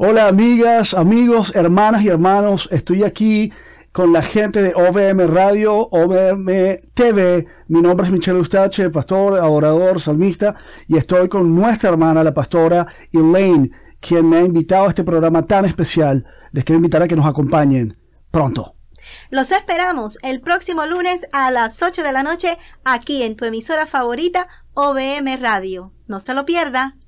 Hola amigas, amigos, hermanas y hermanos, estoy aquí con la gente de OVM Radio, OVM TV. Mi nombre es Michelle Ustache, pastor, adorador, salmista, y estoy con nuestra hermana, la pastora Elaine, quien me ha invitado a este programa tan especial. Les quiero invitar a que nos acompañen pronto. Los esperamos el próximo lunes a las 8 de la noche aquí en tu emisora favorita, OVM Radio. No se lo pierda.